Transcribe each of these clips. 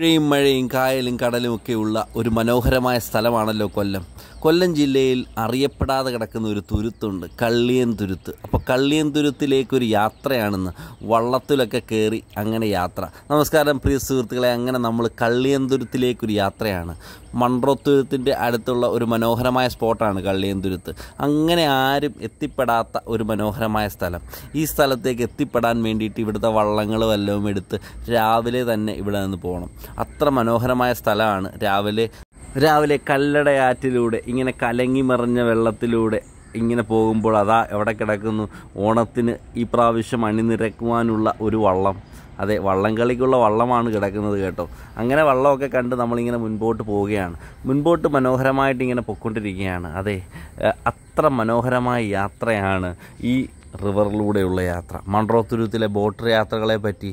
മഴയും മഴയും കായലും കടലും ഒക്കെ ഉള്ള ഒരു മനോഹരമായ സ്ഥലമാണല്ലോ കൊല്ലം കൊല്ലം ജില്ലയിൽ അറിയപ്പെടാതെ കിടക്കുന്ന ഒരു തുരുത്തുണ്ട് കള്ളിയൻ തുരുത്ത് അപ്പോൾ കള്ളിയൻ തുരുത്തിലേക്കൊരു യാത്രയാണെന്ന് വള്ളത്തിലൊക്കെ കയറി അങ്ങനെ യാത്ര നമസ്കാരം പ്രിയ സുഹൃത്തുക്കളെ അങ്ങനെ നമ്മൾ കള്ളിയൻ തുരുത്തിലേക്കൊരു യാത്രയാണ് തുരുത്തിൻ്റെ അടുത്തുള്ള ഒരു മനോഹരമായ സ്പോട്ടാണ് തുരുത്ത് അങ്ങനെ ആരും എത്തിപ്പെടാത്ത ഒരു മനോഹരമായ സ്ഥലം ഈ സ്ഥലത്തേക്ക് എത്തിപ്പെടാൻ വേണ്ടിയിട്ട് ഇവിടുത്തെ വള്ളങ്ങൾ വല്ലതും എടുത്ത് രാവിലെ തന്നെ ഇവിടെ നിന്ന് പോകണം അത്ര മനോഹരമായ സ്ഥലമാണ് രാവിലെ രാവിലെ കല്ലടയാറ്റിലൂടെ ഇങ്ങനെ കലങ്ങി മറിഞ്ഞ വെള്ളത്തിലൂടെ ഇങ്ങനെ പോകുമ്പോൾ അതാ എവിടെ കിടക്കുന്നു ഓണത്തിന് ഈ പ്രാവശ്യം അണിനിരക്കുവാനുള്ള ഒരു വള്ളം അതെ വള്ളം കളിക്കുള്ള വള്ളമാണ് കിടക്കുന്നത് കേട്ടോ അങ്ങനെ വള്ളമൊക്കെ കണ്ട് നമ്മളിങ്ങനെ മുൻപോട്ട് പോവുകയാണ് മുൻപോട്ട് മനോഹരമായിട്ട് ഇങ്ങനെ പൊക്കൊണ്ടിരിക്കുകയാണ് അതെ അത്ര മനോഹരമായ യാത്രയാണ് ഈ റിവറിലൂടെയുള്ള യാത്ര മൺട്രോ തുരുത്തിലെ ബോട്ട് യാത്രകളെ പറ്റി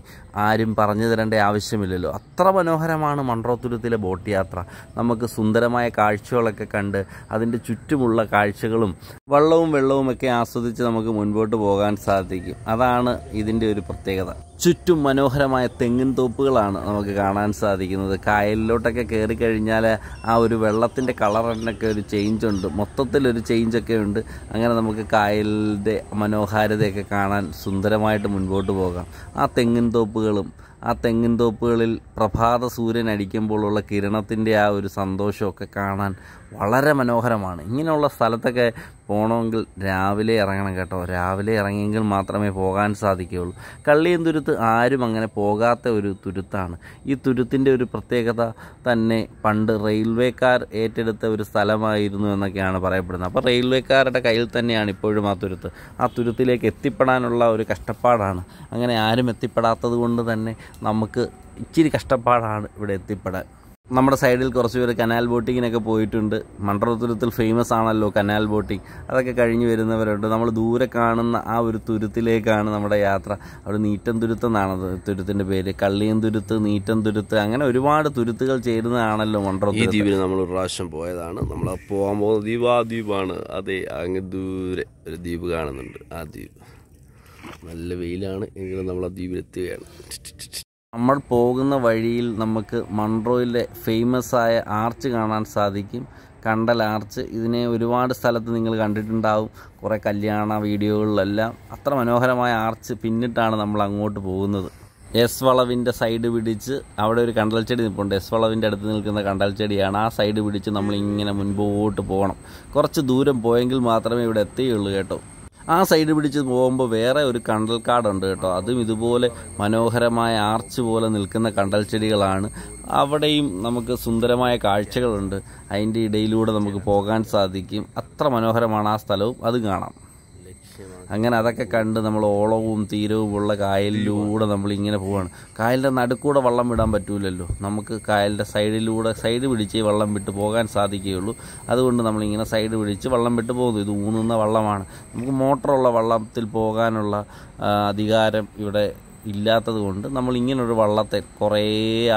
ആരും പറഞ്ഞു തരേണ്ട ആവശ്യമില്ലല്ലോ അത്ര മനോഹരമാണ് മൺട്രോ തുരുത്തിലെ ബോട്ട് യാത്ര നമുക്ക് സുന്ദരമായ കാഴ്ചകളൊക്കെ കണ്ട് അതിൻ്റെ ചുറ്റുമുള്ള കാഴ്ചകളും വള്ളവും വെള്ളവും ഒക്കെ ആസ്വദിച്ച് നമുക്ക് മുൻപോട്ട് പോകാൻ സാധിക്കും അതാണ് ഇതിൻ്റെ ഒരു പ്രത്യേകത ചുറ്റും മനോഹരമായ തെങ്ങിൻ തോപ്പുകളാണ് നമുക്ക് കാണാൻ സാധിക്കുന്നത് കായലിലോട്ടൊക്കെ കയറി കഴിഞ്ഞാൽ ആ ഒരു വെള്ളത്തിൻ്റെ കളറിനൊക്കെ ഒരു ചേഞ്ച് ഉണ്ട് മൊത്തത്തിലൊരു ചേഞ്ചൊക്കെ ഉണ്ട് അങ്ങനെ നമുക്ക് കായലിൻ്റെ മനോഹാരിതയൊക്കെ കാണാൻ സുന്ദരമായിട്ട് മുൻപോട്ട് പോകാം ആ തെങ്ങിൻ തോപ്പുകളും ആ തെങ്ങിൻ തോപ്പുകളിൽ പ്രഭാത സൂര്യൻ അടിക്കുമ്പോഴുള്ള കിരണത്തിൻ്റെ ആ ഒരു സന്തോഷമൊക്കെ കാണാൻ വളരെ മനോഹരമാണ് ഇങ്ങനെയുള്ള സ്ഥലത്തൊക്കെ പോകണമെങ്കിൽ രാവിലെ ഇറങ്ങണം കേട്ടോ രാവിലെ ഇറങ്ങിയെങ്കിൽ മാത്രമേ പോകാൻ സാധിക്കുകയുള്ളൂ കള്ളിയും തുരുത്ത് ആരും അങ്ങനെ പോകാത്ത ഒരു തുരുത്താണ് ഈ തുരുത്തിൻ്റെ ഒരു പ്രത്യേകത തന്നെ പണ്ട് റെയിൽവേക്കാർ ഏറ്റെടുത്ത ഒരു സ്ഥലമായിരുന്നു എന്നൊക്കെയാണ് പറയപ്പെടുന്നത് അപ്പോൾ റെയിൽവേക്കാരുടെ കയ്യിൽ തന്നെയാണ് ഇപ്പോഴും ആ തുരുത്ത് ആ തുരുത്തിലേക്ക് എത്തിപ്പെടാനുള്ള ഒരു കഷ്ടപ്പാടാണ് അങ്ങനെ ആരും എത്തിപ്പെടാത്തത് കൊണ്ട് തന്നെ നമുക്ക് ഇച്ചിരി കഷ്ടപ്പാടാണ് ഇവിടെ എത്തിപ്പെടാൻ നമ്മുടെ സൈഡിൽ കുറച്ച് പേര് കനാൽ ബോട്ടിങ്ങിനൊക്കെ പോയിട്ടുണ്ട് മണ്ഡലത്തുരത്തിൽ ഫേമസ് ആണല്ലോ കനാൽ ബോട്ടിങ് അതൊക്കെ കഴിഞ്ഞ് വരുന്നവരുണ്ട് നമ്മൾ ദൂരെ കാണുന്ന ആ ഒരു തുരുത്തിലേക്കാണ് നമ്മുടെ യാത്ര അവിടെ നീറ്റം തുരുത്ത് എന്നാണ് തുരുത്തിൻ്റെ പേര് കള്ളിയം തുരുത്ത് നീറ്റം തുരുത്ത് അങ്ങനെ ഒരുപാട് തുരുത്തുകൾ ചേരുന്നതാണല്ലോ മണ്ഡലം ദ്വീപിൽ നമ്മൾ ഒരു പ്രാവശ്യം പോയതാണ് നമ്മൾ പോകാൻ പോകുന്ന ദ്വീപ് ആ ദ്വീപാണ് അതെ അങ്ങ് ദൂരെ ഒരു ദ്വീപ് കാണുന്നുണ്ട് ആ ദ്വീപ് നല്ല വെയിലാണ് എങ്കിലും നമ്മൾ ആ ദ്വീപിലെത്തുകയാണ് നമ്മൾ പോകുന്ന വഴിയിൽ നമുക്ക് മൺട്രോയിലെ ഫേമസ് ആയ ആർച്ച് കാണാൻ സാധിക്കും കണ്ടൽ ആർച്ച് ഇതിനെ ഒരുപാട് സ്ഥലത്ത് നിങ്ങൾ കണ്ടിട്ടുണ്ടാവും കുറേ കല്യാണ വീഡിയോകളിലെല്ലാം അത്ര മനോഹരമായ ആർച്ച് പിന്നിട്ടാണ് നമ്മൾ അങ്ങോട്ട് പോകുന്നത് എസ് വളവിൻ്റെ സൈഡ് പിടിച്ച് അവിടെ ഒരു കണ്ടൽ ചെടി നിൽപ്പുണ്ട് എസ് വളവിൻ്റെ അടുത്ത് നിൽക്കുന്ന കണ്ടൽ ചെടിയാണ് ആ സൈഡ് പിടിച്ച് നമ്മൾ മുൻപോട്ട് പോകണം കുറച്ച് ദൂരം പോയെങ്കിൽ മാത്രമേ ഇവിടെ എത്തുകയുള്ളൂ കേട്ടോ ആ സൈഡ് പിടിച്ച് പോകുമ്പോൾ വേറെ ഒരു കണ്ടൽ കാടുണ്ട് കേട്ടോ അതും ഇതുപോലെ മനോഹരമായ ആർച്ച് പോലെ നിൽക്കുന്ന കണ്ടൽ ചെടികളാണ് അവിടെയും നമുക്ക് സുന്ദരമായ കാഴ്ചകളുണ്ട് അതിൻ്റെ ഇടയിലൂടെ നമുക്ക് പോകാൻ സാധിക്കും അത്ര മനോഹരമാണ് ആ സ്ഥലവും അത് കാണാം അങ്ങനെ അതൊക്കെ കണ്ട് നമ്മൾ ഓളവും തീരവും ഉള്ള കായലിലൂടെ നമ്മൾ ഇങ്ങനെ പോവാണ് കായലിൻ്റെ നടുക്കൂടെ വള്ളം വിടാൻ പറ്റൂലല്ലോ നമുക്ക് കായലിൻ്റെ സൈഡിലൂടെ സൈഡ് പിടിച്ച് വള്ളം വിട്ട് പോകാൻ സാധിക്കുകയുള്ളൂ അതുകൊണ്ട് നമ്മളിങ്ങനെ സൈഡ് പിടിച്ച് വള്ളം വിട്ട് പോകുന്നു ഇത് ഊന്നുന്ന വള്ളമാണ് നമുക്ക് മോട്ടറുള്ള വള്ളത്തിൽ പോകാനുള്ള അധികാരം ഇവിടെ ഇല്ലാത്തത് കൊണ്ട് നമ്മൾ ഇങ്ങനൊരു വള്ളത്തെ കുറേ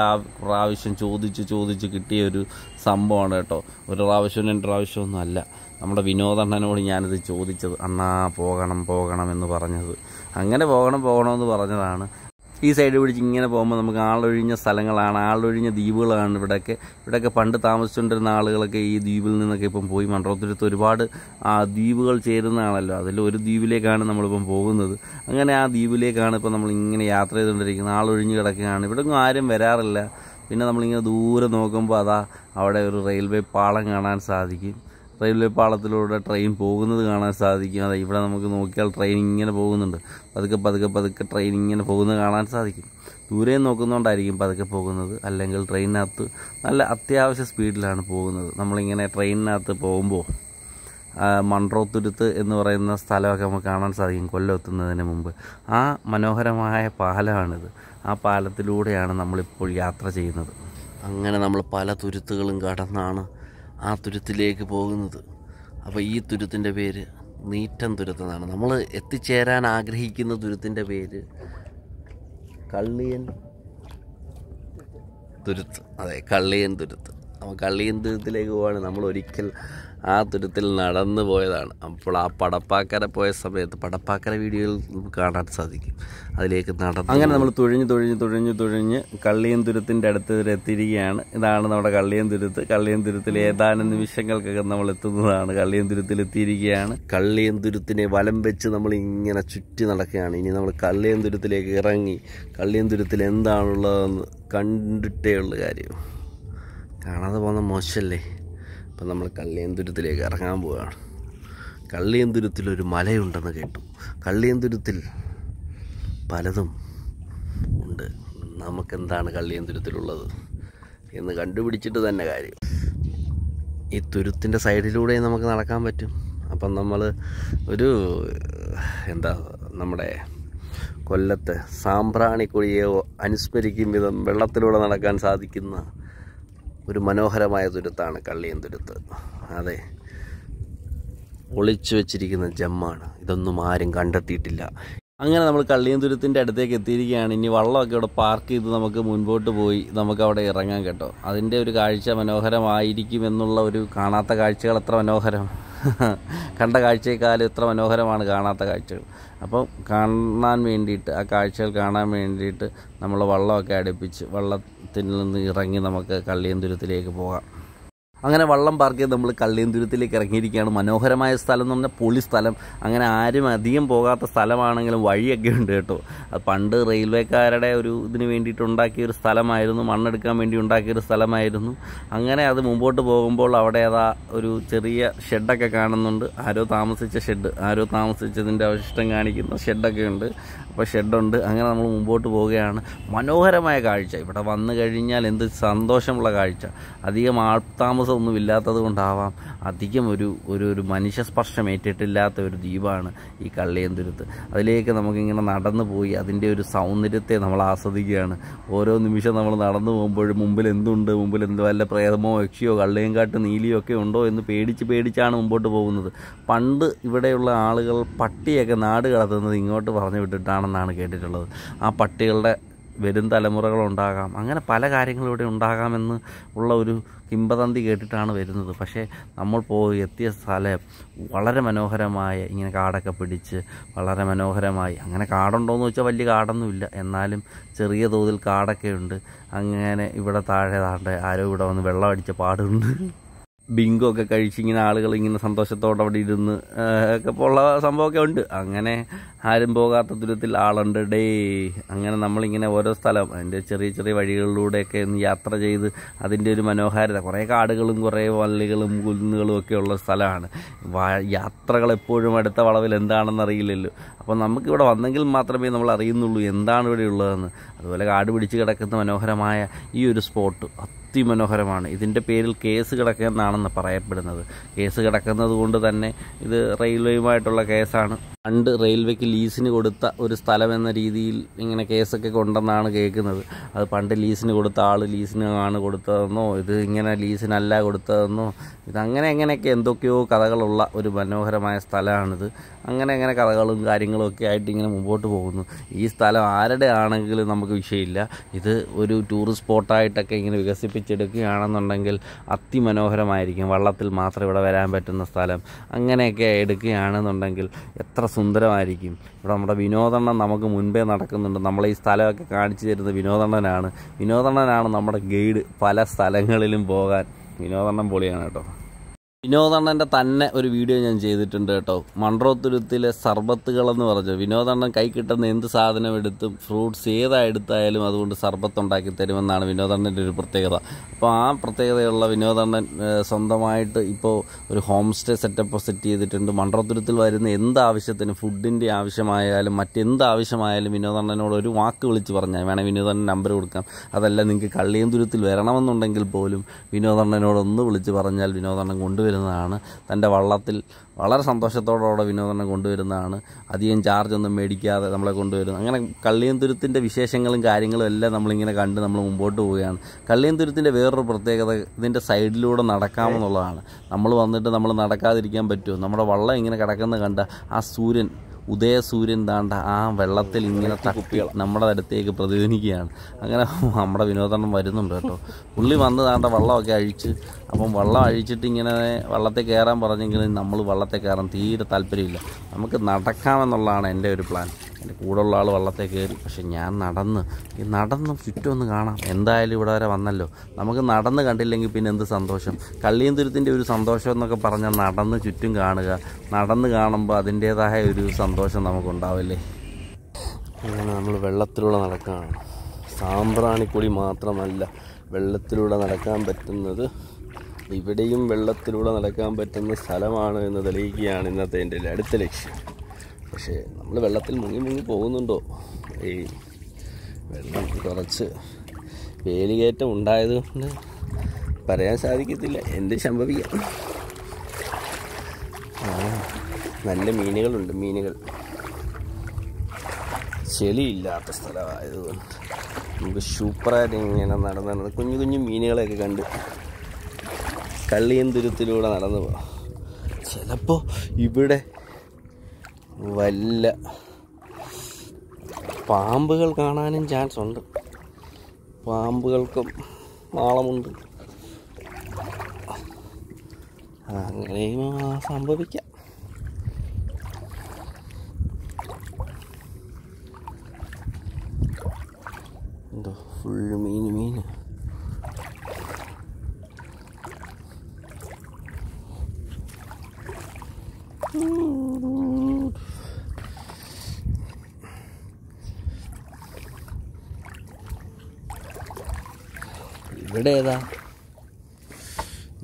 ആ പ്രാവശ്യം ചോദിച്ച് ചോദിച്ച് കിട്ടിയ ഒരു സംഭവമാണ് കേട്ടോ ഒരു പ്രാവശ്യം രണ്ട് പ്രാവശ്യമൊന്നും അല്ല നമ്മുടെ വിനോദണ്ണനോട് ഞാനിത് ചോദിച്ചത് അണ്ണാ പോകണം പോകണം എന്ന് പറഞ്ഞത് അങ്ങനെ പോകണം പോകണമെന്ന് പറഞ്ഞതാണ് ഈ സൈഡ് പിടിച്ച് ഇങ്ങനെ പോകുമ്പോൾ നമുക്ക് ആളൊഴിഞ്ഞ സ്ഥലങ്ങളാണ് ആളൊഴിഞ്ഞ ദ്വീപുകളാണ് ഇവിടെയൊക്കെ ഇവിടെയൊക്കെ പണ്ട് താമസിച്ചുകൊണ്ടിരുന്ന ആളുകളൊക്കെ ഈ ദ്വീപിൽ നിന്നൊക്കെ ഇപ്പം പോയി മണ്ഡലത്തിലത്ത് ഒരുപാട് ആ ദ്വീപുകൾ ചേരുന്നതാണല്ലോ അതിൽ ഒരു ദ്വീപിലേക്കാണ് നമ്മളിപ്പം പോകുന്നത് അങ്ങനെ ആ ദ്വീപിലേക്കാണ് ഇപ്പം നമ്മൾ ഇങ്ങനെ യാത്ര ചെയ്തുകൊണ്ടിരിക്കുന്നത് ആളൊഴിഞ്ഞ് കിടക്കുകയാണ് ഇവിടെ ഒന്നും ആരും വരാറില്ല പിന്നെ നമ്മളിങ്ങനെ ദൂരെ നോക്കുമ്പോൾ അതാ അവിടെ ഒരു റെയിൽവേ പാളം കാണാൻ സാധിക്കും റെയിൽവേ പാളത്തിലൂടെ ട്രെയിൻ പോകുന്നത് കാണാൻ സാധിക്കും അതെ ഇവിടെ നമുക്ക് നോക്കിയാൽ ട്രെയിൻ ഇങ്ങനെ പോകുന്നുണ്ട് പതുക്കെ പതുക്കെ പതുക്കെ ട്രെയിൻ ഇങ്ങനെ പോകുന്നത് കാണാൻ സാധിക്കും ദൂരെ നോക്കുന്നതുകൊണ്ടായിരിക്കും പതുക്കെ പോകുന്നത് അല്ലെങ്കിൽ ട്രെയിനിനകത്ത് നല്ല അത്യാവശ്യ സ്പീഡിലാണ് പോകുന്നത് നമ്മളിങ്ങനെ ട്രെയിനിനകത്ത് പോകുമ്പോൾ മൺറോത്തുരുത്ത് എന്ന് പറയുന്ന സ്ഥലമൊക്കെ നമുക്ക് കാണാൻ സാധിക്കും കൊല്ലമെത്തുന്നതിന് മുമ്പ് ആ മനോഹരമായ പാലമാണിത് ആ പാലത്തിലൂടെയാണ് നമ്മളിപ്പോൾ യാത്ര ചെയ്യുന്നത് അങ്ങനെ നമ്മൾ പല തുരുത്തുകളും കടന്നാണ് ആ തുരുത്തിലേക്ക് പോകുന്നത് അപ്പോൾ ഈ തുരുത്തിൻ്റെ പേര് നീറ്റം തുരുത്തെന്നാണ് നമ്മൾ എത്തിച്ചേരാൻ ആഗ്രഹിക്കുന്ന തുരുത്തിൻ്റെ പേര് കള്ളിയൻ തുരുത്ത് അതെ കള്ളിയൻ തുരുത്ത് അപ്പോൾ കള്ളിയൻ തുരുത്തിലേക്ക് പോവാണ് നമ്മൾ ഒരിക്കൽ ആ തുരുത്തിൽ നടന്നു പോയതാണ് അപ്പോൾ ആ പടപ്പാക്കര പോയ സമയത്ത് പടപ്പാക്കര വീഡിയോയിൽ നമുക്ക് കാണാൻ സാധിക്കും അതിലേക്ക് നടന്നു അങ്ങനെ നമ്മൾ തുഴഞ്ഞ് തുഴഞ്ഞ് തുഴഞ്ഞ് തുഴഞ്ഞ് കള്ളിയം തുരുത്തിൻ്റെ അടുത്ത് വരെ എത്തിയിരിക്കുകയാണ് ഇതാണ് നമ്മുടെ കള്ളിയം തുരുത്ത് കള്ളിയം തുരുത്തിൽ ഏതാനും നിമിഷങ്ങൾക്കൊക്കെ നമ്മൾ എത്തുന്നതാണ് കള്ളിയം തുരുത്തിൽ എത്തിയിരിക്കുകയാണ് കള്ളിയം തുരുത്തിനെ വലം വെച്ച് നമ്മൾ ഇങ്ങനെ ചുറ്റി നടക്കുകയാണ് ഇനി നമ്മൾ കള്ളിയം തുരുത്തിലേക്ക് ഇറങ്ങി കള്ളിയം തുരുത്തിൽ എന്താണുള്ളതെന്ന് കണ്ടിട്ടേ ഉള്ള കാര്യം കാണാതെ പോകുന്ന മോശമല്ലേ അപ്പം നമ്മൾ കള്ളിയന്തുരത്തിലേക്ക് ഇറങ്ങാൻ പോവുകയാണ് കള്ളിയന്തുരത്തിൽ ഒരു മലയുണ്ടെന്ന് കേട്ടു കള്ളിയന്തുരത്തിൽ പലതും ഉണ്ട് നമുക്കെന്താണ് കള്ളിയന്തുരത്തിലുള്ളത് എന്ന് കണ്ടുപിടിച്ചിട്ട് തന്നെ കാര്യം ഈ തുരുത്തിൻ്റെ സൈഡിലൂടെ നമുക്ക് നടക്കാൻ പറ്റും അപ്പം നമ്മൾ ഒരു എന്താ നമ്മുടെ കൊല്ലത്തെ സാമ്പ്രാണിക്കുഴിയെ അനുസ്മരിക്കും വിധം വെള്ളത്തിലൂടെ നടക്കാൻ സാധിക്കുന്ന ഒരു മനോഹരമായ തുരുത്താണ് കള്ളിയൻ തുരുത്ത് അതെ ഒളിച്ചു വെച്ചിരിക്കുന്ന ജമ്മാണ് ഇതൊന്നും ആരും കണ്ടെത്തിയിട്ടില്ല അങ്ങനെ നമ്മൾ തുരുത്തിൻ്റെ അടുത്തേക്ക് എത്തിയിരിക്കുകയാണ് ഇനി വള്ളമൊക്കെ ഇവിടെ പാർക്ക് ചെയ്ത് നമുക്ക് മുൻപോട്ട് പോയി നമുക്ക് അവിടെ ഇറങ്ങാൻ കേട്ടോ അതിൻ്റെ ഒരു കാഴ്ച മനോഹരമായിരിക്കും എന്നുള്ള ഒരു കാണാത്ത കാഴ്ചകൾ എത്ര മനോഹരം കണ്ട കാഴ്ചയെക്കാളും എത്ര മനോഹരമാണ് കാണാത്ത കാഴ്ചകൾ അപ്പോൾ കാണാൻ വേണ്ടിയിട്ട് ആ കാഴ്ചകൾ കാണാൻ വേണ്ടിയിട്ട് നമ്മൾ വള്ളമൊക്കെ അടുപ്പിച്ച് വള്ളം ത്തിൽ നിന്ന് ഇറങ്ങി നമുക്ക് കള്ളിയന്തുരത്തിലേക്ക് പോകാം അങ്ങനെ വള്ളം പാർക്ക് ചെയ്ത് നമ്മൾ കള്ളിയന്തുരത്തിലേക്ക് ഇറങ്ങിയിരിക്കുകയാണ് മനോഹരമായ സ്ഥലം എന്ന് പറഞ്ഞാൽ പൊളി സ്ഥലം അങ്ങനെ ആരും അധികം പോകാത്ത സ്ഥലമാണെങ്കിലും വഴിയൊക്കെ ഉണ്ട് കേട്ടോ അത് പണ്ട് റെയിൽവേക്കാരുടെ ഒരു ഇതിന് വേണ്ടിയിട്ട് ഉണ്ടാക്കിയ ഒരു സ്ഥലമായിരുന്നു മണ്ണെടുക്കാൻ വേണ്ടി ഉണ്ടാക്കിയ ഒരു സ്ഥലമായിരുന്നു അങ്ങനെ അത് മുമ്പോട്ട് പോകുമ്പോൾ അവിടെ അതാ ഒരു ചെറിയ ഷെഡൊക്കെ കാണുന്നുണ്ട് ആരോ താമസിച്ച ഷെഡ് ആരോ താമസിച്ചതിൻ്റെ അവശിഷ്ടം കാണിക്കുന്ന ഷെഡൊക്കെ ഉണ്ട് അപ്പോൾ ഷെഡുണ്ട് അങ്ങനെ നമ്മൾ മുമ്പോട്ട് പോവുകയാണ് മനോഹരമായ കാഴ്ച ഇവിടെ വന്നു കഴിഞ്ഞാൽ എന്ത് സന്തോഷമുള്ള കാഴ്ച അധികം ആൾത്താമസം താമസമൊന്നും ഇല്ലാത്തത് കൊണ്ടാവാം അധികം ഒരു ഒരു ഒരു മനുഷ്യ സ്പർശം ഏറ്റിട്ടില്ലാത്ത ഒരു ദ്വീപാണ് ഈ കള്ളിയന്തുരുത്ത് അതിലേക്ക് നമുക്കിങ്ങനെ നടന്നു പോയി അതിൻ്റെ ഒരു സൗന്ദര്യത്തെ നമ്മൾ ആസ്വദിക്കുകയാണ് ഓരോ നിമിഷം നമ്മൾ നടന്നു പോകുമ്പോഴും മുമ്പിൽ എന്തുണ്ട് മുമ്പിൽ എന്ത് വല്ല പ്രേതമോ യക്ഷിയോ കാട്ട് നീലിയോ ഒക്കെ ഉണ്ടോ എന്ന് പേടിച്ച് പേടിച്ചാണ് മുമ്പോട്ട് പോകുന്നത് പണ്ട് ഇവിടെയുള്ള ആളുകൾ പട്ടിയൊക്കെ നാട് കടത്തുന്നത് ഇങ്ങോട്ട് പറഞ്ഞു വിട്ടിട്ടാണെന്നാണ് കേട്ടിട്ടുള്ളത് ആ പട്ടികളുടെ വരും തലമുറകളുണ്ടാകാം അങ്ങനെ പല കാര്യങ്ങളും ഇവിടെ ഉണ്ടാകാമെന്ന് ഉള്ള ഒരു കിംബതന്തി കേട്ടിട്ടാണ് വരുന്നത് പക്ഷേ നമ്മൾ പോയി എത്തിയ സ്ഥലം വളരെ മനോഹരമായ ഇങ്ങനെ കാടൊക്കെ പിടിച്ച് വളരെ മനോഹരമായി അങ്ങനെ കാടുണ്ടോയെന്ന് വെച്ചാൽ വലിയ കാടൊന്നുമില്ല എന്നാലും ചെറിയ തോതിൽ കാടൊക്കെ ഉണ്ട് അങ്ങനെ ഇവിടെ താഴെ താണ്ട് ആരോ ഇവിടെ വന്ന് വെള്ളം അടിച്ച പാടുണ്ട് ബിങ്കോ ഒക്കെ കഴിച്ചിങ്ങനെ ആളുകൾ ഇങ്ങനെ സന്തോഷത്തോടെ അവിടെ ഇരുന്ന് ഒക്കെ ഉള്ള സംഭവമൊക്കെ ഉണ്ട് അങ്ങനെ ആരും പോകാത്ത ദൂരത്തിൽ ആളുണ്ട് ഡേ അങ്ങനെ നമ്മളിങ്ങനെ ഓരോ സ്ഥലം അതിൻ്റെ ചെറിയ ചെറിയ വഴികളിലൂടെയൊക്കെ ഒന്ന് യാത്ര ചെയ്ത് അതിൻ്റെ ഒരു മനോഹാരിത കുറേ കാടുകളും കുറേ വള്ളികളും കുന്നുകളും ഒക്കെ ഉള്ള സ്ഥലമാണ് യാത്രകൾ എപ്പോഴും അടുത്ത വളവിൽ എന്താണെന്ന് അറിയില്ലല്ലോ അപ്പോൾ നമുക്കിവിടെ വന്നെങ്കിൽ മാത്രമേ നമ്മൾ അറിയുന്നുള്ളൂ എന്താണ് ഇവിടെ ഉള്ളതെന്ന് അതുപോലെ കാട് പിടിച്ച് കിടക്കുന്ന മനോഹരമായ ഈ ഒരു സ്പോട്ട് അതിമനോഹരമാണ് ഇതിൻ്റെ പേരിൽ കേസ് കിടക്കുന്നതാണ് കേസാണെന്ന് പറയപ്പെടുന്നത് കേസ് കിടക്കുന്നത് കൊണ്ട് തന്നെ ഇത് റെയിൽവേയുമായിട്ടുള്ള കേസാണ് പണ്ട് റെയിൽവേക്ക് ലീസിന് കൊടുത്ത ഒരു സ്ഥലം എന്ന രീതിയിൽ ഇങ്ങനെ കേസൊക്കെ കൊണ്ടെന്നാണ് കേൾക്കുന്നത് അത് പണ്ട് ലീസിന് കൊടുത്ത ആൾ ലീസിനാണ് കൊടുത്തതെന്നോ ഇത് ഇങ്ങനെ ലീസിനല്ല കൊടുത്തതെന്നോ ഇതങ്ങനെ എങ്ങനെയൊക്കെ എന്തൊക്കെയോ കഥകളുള്ള ഒരു മനോഹരമായ സ്ഥലമാണിത് അങ്ങനെ അങ്ങനെ കഥകളും കാര്യങ്ങളും ഒക്കെ ആയിട്ട് ഇങ്ങനെ മുമ്പോട്ട് പോകുന്നു ഈ സ്ഥലം ആരുടെ ആണെങ്കിലും നമുക്ക് വിഷയമില്ല ഇത് ഒരു ടൂറിസ്റ്റ് സ്പോട്ടായിട്ടൊക്കെ ഇങ്ങനെ വികസിപ്പിച്ചെടുക്കുകയാണെന്നുണ്ടെങ്കിൽ അതിമനോഹരമായിരിക്കും വള്ളത്തിൽ മാത്രം ഇവിടെ വരാൻ പറ്റുന്ന സ്ഥലം അങ്ങനെയൊക്കെ എടുക്കുകയാണെന്നുണ്ടെങ്കിൽ എത്ര സുന്ദരമായിരിക്കും ഇവിടെ നമ്മുടെ വിനോദണ്ണൻ നമുക്ക് മുൻപേ നടക്കുന്നുണ്ട് നമ്മളെ ഈ സ്ഥലമൊക്കെ കാണിച്ചു തരുന്ന വിനോദണ്ണനാണ് വിനോദണ്ണനാണ് നമ്മുടെ ഗൈഡ് പല സ്ഥലങ്ങളിലും പോകാൻ വിനോദണ്ണൻ പൊളിയാണ് കേട്ടോ വിനോദണ്ണൻ്റെ തന്നെ ഒരു വീഡിയോ ഞാൻ ചെയ്തിട്ടുണ്ട് കേട്ടോ മൺട്രോത്തുരുത്തിലെ സർബത്തുകളെന്ന് പറഞ്ഞു വിനോദണ്ണൻ കൈ കിട്ടുന്ന എന്ത് സാധനം എടുത്തും ഫ്രൂട്ട്സ് ഏതായെടുത്തായാലും അതുകൊണ്ട് സർബത്ത് ഉണ്ടാക്കി തരുമെന്നാണ് വിനോദണ്ണൻ്റെ ഒരു പ്രത്യേകത അപ്പോൾ ആ പ്രത്യേകതയുള്ള വിനോദണ്ണൻ സ്വന്തമായിട്ട് ഇപ്പോൾ ഒരു ഹോം സ്റ്റേ സെറ്റപ്പ് സെറ്റ് ചെയ്തിട്ടുണ്ട് മൺറോത്തുരുത്തിൽ വരുന്ന എന്ത് ആവശ്യത്തിനും ഫുഡിൻ്റെ ആവശ്യമായാലും മറ്റെന്ത് ആവശ്യമായാലും വിനോദണ്ണനോട് ഒരു വാക്ക് വിളിച്ച് പറഞ്ഞാൽ വേണേൽ വിനോദണ്ണൻ നമ്പർ കൊടുക്കാം അതല്ല നിങ്ങൾക്ക് കള്ളിയന്തുരുത്തിൽ വരണമെന്നുണ്ടെങ്കിൽ പോലും വിനോദണ്ണനോടൊന്ന് വിളിച്ച് പറഞ്ഞാൽ വിനോദണ്ണൻ കൊണ്ടുവരും കൊണ്ടുവരുന്നതാണ് തൻ്റെ വള്ളത്തിൽ വളരെ സന്തോഷത്തോടെ വിനോദനം കൊണ്ടുവരുന്നതാണ് അധികം ചാർജ് ഒന്നും മേടിക്കാതെ നമ്മളെ കൊണ്ടുവരുന്നത് അങ്ങനെ കള്ളിയന്തുരുത്തിൻ്റെ വിശേഷങ്ങളും കാര്യങ്ങളും എല്ലാം നമ്മളിങ്ങനെ കണ്ട് നമ്മൾ മുമ്പോട്ട് പോവുകയാണ് കള്ളിയന്തുരുത്തിൻ്റെ വേറൊരു പ്രത്യേകത ഇതിൻ്റെ സൈഡിലൂടെ നടക്കാമെന്നുള്ളതാണ് നമ്മൾ വന്നിട്ട് നമ്മൾ നടക്കാതിരിക്കാൻ പറ്റുമോ നമ്മുടെ വള്ളം ഇങ്ങനെ കിടക്കുന്നത് കണ്ട ആ സൂര്യൻ ഉദയസൂര്യൻ താണ്ട ആ വെള്ളത്തിൽ ഇങ്ങനെ തട്ടി നമ്മുടെ അടുത്തേക്ക് പ്രതിധ്വനിക്കുകയാണ് അങ്ങനെ നമ്മുടെ വിനോദം വരുന്നുണ്ട് കേട്ടോ പുള്ളി വന്ന് താണ്ട വെള്ളമൊക്കെ അഴിച്ച് അപ്പം വെള്ളം അഴിച്ചിട്ട് ഇങ്ങനെ വള്ളത്തെ കയറാൻ പറഞ്ഞെങ്കിലും നമ്മൾ വള്ളത്തെ കയറാൻ തീരെ താല്പര്യമില്ല നമുക്ക് നടക്കാമെന്നുള്ളതാണ് എൻ്റെ ഒരു പ്ലാൻ എൻ്റെ കൂടെയുള്ള ആൾ വള്ളത്തെ കയറി പക്ഷെ ഞാൻ നടന്ന് ഈ നടന്ന് ചുറ്റുമൊന്ന് കാണാം എന്തായാലും ഇവിടെ വരെ വന്നല്ലോ നമുക്ക് നടന്ന് കണ്ടില്ലെങ്കിൽ പിന്നെ എന്ത് സന്തോഷം തുരുത്തിൻ്റെ ഒരു സന്തോഷം എന്നൊക്കെ പറഞ്ഞാൽ നടന്ന് ചുറ്റും കാണുക നടന്ന് കാണുമ്പോൾ അതിൻ്റേതായ ഒരു സന്തോഷം നമുക്കുണ്ടാവില്ലേ അങ്ങനെ നമ്മൾ വെള്ളത്തിലൂടെ നടക്കുകയാണ് സാമ്പ്രാണിക്കുടി മാത്രമല്ല വെള്ളത്തിലൂടെ നടക്കാൻ പറ്റുന്നത് ഇവിടെയും വെള്ളത്തിലൂടെ നടക്കാൻ പറ്റുന്ന സ്ഥലമാണ് എന്ന് തെളിയിക്കുകയാണ് ഇന്നത്തെ എൻ്റെ അടുത്ത ലക്ഷ്യം പക്ഷേ നമ്മൾ വെള്ളത്തിൽ മുങ്ങി മുങ്ങി പോകുന്നുണ്ടോ ഈ വെള്ളം കുറച്ച് വേലികയറ്റം ഉണ്ടായതുകൊണ്ട് പറയാൻ സാധിക്കത്തില്ല എൻ്റെ സംഭവിക്കാം നല്ല മീനുകളുണ്ട് മീനുകൾ ചെളിയില്ലാത്ത സ്ഥലമായതുകൊണ്ട് നമുക്ക് സൂപ്പറായിട്ട് ഇങ്ങനെ നടന്ന് നടന്ന് കുഞ്ഞു കുഞ്ഞു മീനുകളെയൊക്കെ കണ്ട് കള്ളിയൻ തുരുത്തിലൂടെ നടന്നു പോകാം ചിലപ്പോൾ ഇവിടെ വല്ല പാമ്പുകൾ കാണാനും ചാൻസ് ഉണ്ട് പാമ്പുകൾക്കും മാളമുണ്ട് അങ്ങനെയും സംഭവിക്കാം ഫുൾ മീൻ ഇവിടെ ഏതാ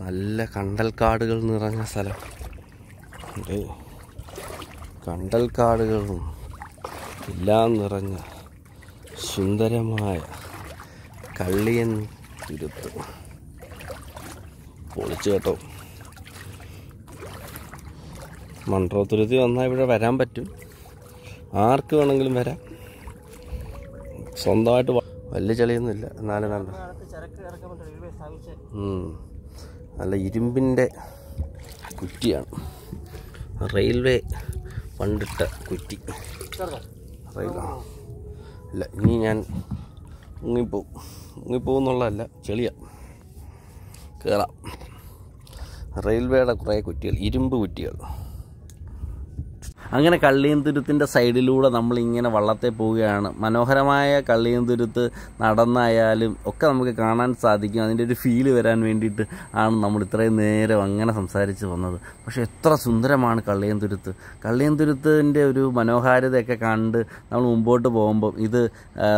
നല്ല കണ്ടൽക്കാടുകൾ നിറഞ്ഞ സ്ഥലം കണ്ടൽക്കാടുകളും എല്ലാം നിറഞ്ഞ സുന്ദരമായ കള്ളിയൻ തുരുത്ത് പൊളിച്ചു കേട്ടോ മൺട്രോ തുരുത്തി വന്നാൽ ഇവിടെ വരാൻ പറ്റും ആർക്ക് വേണമെങ്കിലും വരാം സ്വന്തമായിട്ട് വലിയ ഇല്ല എന്നാലും നല്ല നല്ല ഇരുമ്പിൻ്റെ കുറ്റിയാണ് റെയിൽവേ പണ്ടിട്ട കുറ്റി അല്ല ഇനി ഞാൻ മുങ്ങിപ്പോവും മുങ്ങിപ്പോവും ചെളിയാണ് കയറാം റെയിൽവേയുടെ കുറേ കുറ്റികൾ ഇരുമ്പ് കുറ്റികൾ അങ്ങനെ കള്ളിയന്തുരുത്തിൻ്റെ സൈഡിലൂടെ നമ്മളിങ്ങനെ വള്ളത്തെ പോവുകയാണ് മനോഹരമായ കള്ളിയന്തുരുത്ത് നടന്നായാലും ഒക്കെ നമുക്ക് കാണാൻ സാധിക്കും അതിൻ്റെ ഒരു ഫീല് വരാൻ വേണ്ടിയിട്ട് ആണ് നമ്മൾ ഇത്രയും നേരം അങ്ങനെ സംസാരിച്ച് വന്നത് പക്ഷെ എത്ര സുന്ദരമാണ് കള്ളിയന്തുരുത്ത് കള്ളിയന്തുരുത്തിൻ്റെ ഒരു മനോഹാരിതയൊക്കെ കണ്ട് നമ്മൾ മുമ്പോട്ട് പോകുമ്പം ഇത്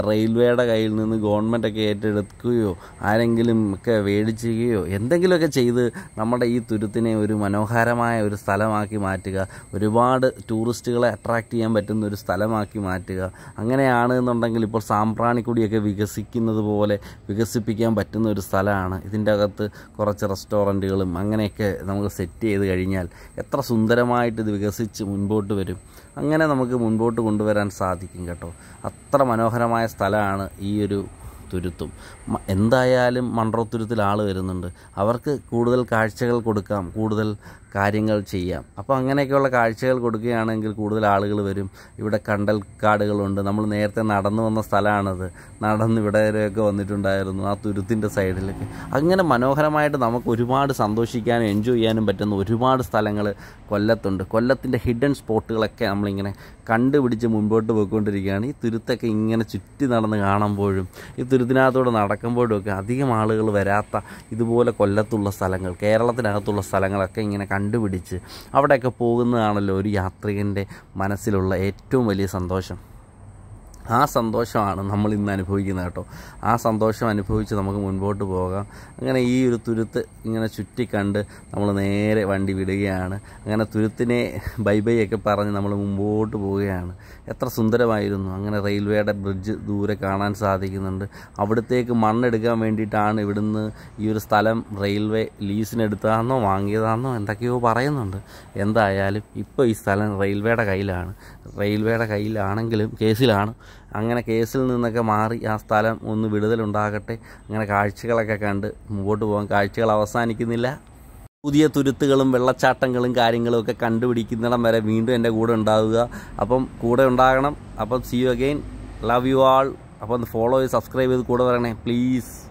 റെയിൽവേയുടെ കയ്യിൽ നിന്ന് ഗവൺമെൻറ്റൊക്കെ ഏറ്റെടുക്കുകയോ ആരെങ്കിലും ഒക്കെ വേടിച്ചുകയോ എന്തെങ്കിലുമൊക്കെ ചെയ്ത് നമ്മുടെ ഈ തുരുത്തിനെ ഒരു മനോഹരമായ ഒരു സ്ഥലമാക്കി മാറ്റുക ഒരുപാട് ടൂ ടൂറിസ്റ്റുകളെ അട്രാക്റ്റ് ചെയ്യാൻ പറ്റുന്ന ഒരു സ്ഥലമാക്കി മാറ്റുക അങ്ങനെയാണ് എന്നുണ്ടെങ്കിൽ ഇപ്പോൾ സാമ്പ്രാണിക്കുടിയൊക്കെ വികസിക്കുന്നത് പോലെ വികസിപ്പിക്കാൻ പറ്റുന്ന ഒരു സ്ഥലമാണ് ഇതിൻ്റെ അകത്ത് കുറച്ച് റെസ്റ്റോറൻറ്റുകളും അങ്ങനെയൊക്കെ നമുക്ക് സെറ്റ് ചെയ്ത് കഴിഞ്ഞാൽ എത്ര സുന്ദരമായിട്ട് ഇത് വികസിച്ച് മുൻപോട്ട് വരും അങ്ങനെ നമുക്ക് മുൻപോട്ട് കൊണ്ടുവരാൻ സാധിക്കും കേട്ടോ അത്ര മനോഹരമായ സ്ഥലമാണ് ഈ ഒരു തുരുത്തും എന്തായാലും മൺട്രോ തുരുത്തിൽ ആൾ വരുന്നുണ്ട് അവർക്ക് കൂടുതൽ കാഴ്ചകൾ കൊടുക്കാം കൂടുതൽ കാര്യങ്ങൾ ചെയ്യാം അപ്പോൾ അങ്ങനെയൊക്കെയുള്ള കാഴ്ചകൾ കൊടുക്കുകയാണെങ്കിൽ കൂടുതൽ ആളുകൾ വരും ഇവിടെ കണ്ടൽ കാടുകളുണ്ട് നമ്മൾ നേരത്തെ നടന്നു വന്ന സ്ഥലമാണത് നടന്ന് ഇവിടെ വരെയൊക്കെ വന്നിട്ടുണ്ടായിരുന്നു ആ തുരുത്തിൻ്റെ സൈഡിലൊക്കെ അങ്ങനെ മനോഹരമായിട്ട് നമുക്ക് ഒരുപാട് സന്തോഷിക്കാനും എൻജോയ് ചെയ്യാനും പറ്റുന്ന ഒരുപാട് സ്ഥലങ്ങൾ കൊല്ലത്തുണ്ട് കൊല്ലത്തിൻ്റെ ഹിഡൻ സ്പോട്ടുകളൊക്കെ നമ്മളിങ്ങനെ കണ്ടുപിടിച്ച് മുൻപോട്ട് പോയിക്കൊണ്ടിരിക്കുകയാണ് ഈ തുരുത്തൊക്കെ ഇങ്ങനെ ചുറ്റി നടന്ന് കാണുമ്പോഴും ഈ തുരുത്തിനകത്തൂടെ നടക്കുമ്പോഴും ഒക്കെ അധികം ആളുകൾ വരാത്ത ഇതുപോലെ കൊല്ലത്തുള്ള സ്ഥലങ്ങൾ കേരളത്തിനകത്തുള്ള സ്ഥലങ്ങളൊക്കെ ഇങ്ങനെ കണ്ടുപിടിച്ച് അവിടെയൊക്കെ പോകുന്നതാണല്ലോ ഒരു യാത്രികൻ്റെ മനസ്സിലുള്ള ഏറ്റവും വലിയ സന്തോഷം ആ സന്തോഷമാണ് നമ്മൾ ഇന്ന് അനുഭവിക്കുന്നത് കേട്ടോ ആ സന്തോഷം അനുഭവിച്ച് നമുക്ക് മുൻപോട്ട് പോകാം അങ്ങനെ ഈ ഒരു തുരുത്ത് ഇങ്ങനെ ചുറ്റിക്കണ്ട് നമ്മൾ നേരെ വണ്ടി വിടുകയാണ് അങ്ങനെ തുരുത്തിനെ ബൈ ബൈ ഒക്കെ പറഞ്ഞ് നമ്മൾ മുമ്പോട്ട് പോവുകയാണ് എത്ര സുന്ദരമായിരുന്നു അങ്ങനെ റെയിൽവേയുടെ ബ്രിഡ്ജ് ദൂരെ കാണാൻ സാധിക്കുന്നുണ്ട് അവിടത്തേക്ക് മണ്ണെടുക്കാൻ വേണ്ടിയിട്ടാണ് ഇവിടുന്ന് ഈ ഒരു സ്ഥലം റെയിൽവേ ലീസിനെടുത്താന്നോ വാങ്ങിയതാണെന്നോ എന്തൊക്കെയോ പറയുന്നുണ്ട് എന്തായാലും ഇപ്പോൾ ഈ സ്ഥലം റെയിൽവേയുടെ കയ്യിലാണ് റെയിൽവേയുടെ കയ്യിലാണെങ്കിലും കേസിലാണ് അങ്ങനെ കേസിൽ നിന്നൊക്കെ മാറി ആ സ്ഥലം ഒന്ന് വിടുതലുണ്ടാകട്ടെ അങ്ങനെ കാഴ്ചകളൊക്കെ കണ്ട് മുമ്പോട്ട് പോകാൻ കാഴ്ചകൾ അവസാനിക്കുന്നില്ല പുതിയ തുരുത്തുകളും വെള്ളച്ചാട്ടങ്ങളും കാര്യങ്ങളും ഒക്കെ കണ്ടുപിടിക്കുന്നിടം വരെ വീണ്ടും എൻ്റെ കൂടെ ഉണ്ടാവുക അപ്പം കൂടെ ഉണ്ടാകണം അപ്പം see you again love you all അപ്പം ഫോളോ ചെയ്ത് സബ്സ്ക്രൈബ് ചെയ്ത് കൂടെ വരണേ പ്ലീസ്